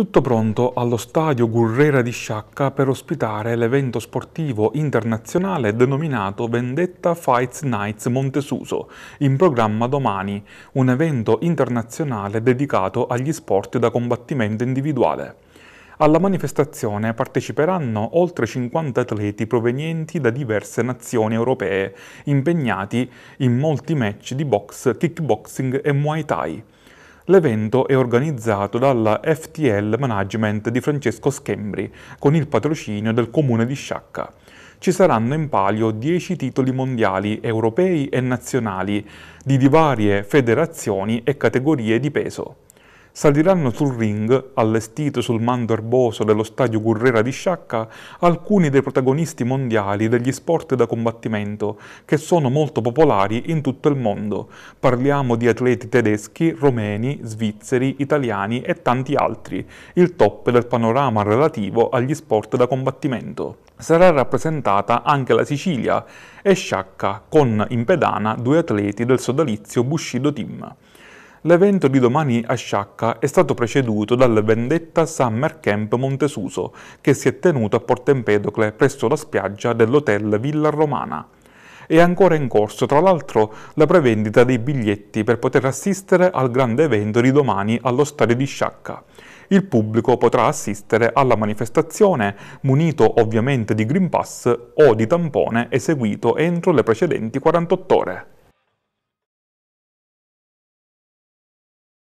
Tutto pronto allo stadio Gurrera di Sciacca per ospitare l'evento sportivo internazionale denominato Vendetta Fights Nights Montesuso, in programma domani, un evento internazionale dedicato agli sport da combattimento individuale. Alla manifestazione parteciperanno oltre 50 atleti provenienti da diverse nazioni europee, impegnati in molti match di box, kickboxing e muay thai. L'evento è organizzato dalla FTL Management di Francesco Schembri, con il patrocinio del comune di Sciacca. Ci saranno in palio 10 titoli mondiali europei e nazionali di varie federazioni e categorie di peso saliranno sul ring, allestito sul mando erboso dello stadio Gurrera di Sciacca, alcuni dei protagonisti mondiali degli sport da combattimento, che sono molto popolari in tutto il mondo. Parliamo di atleti tedeschi, romeni, svizzeri, italiani e tanti altri, il top del panorama relativo agli sport da combattimento. Sarà rappresentata anche la Sicilia e Sciacca, con in pedana due atleti del sodalizio Bushido Team l'evento di domani a Sciacca è stato preceduto dal Vendetta Summer Camp Montesuso, che si è tenuto a Porto Empedocle presso la spiaggia dell'hotel Villa Romana. È ancora in corso, tra l'altro, la prevendita dei biglietti per poter assistere al grande evento di domani allo stadio di Sciacca il pubblico potrà assistere alla manifestazione munito ovviamente di Green Pass o di tampone eseguito entro le precedenti 48 ore.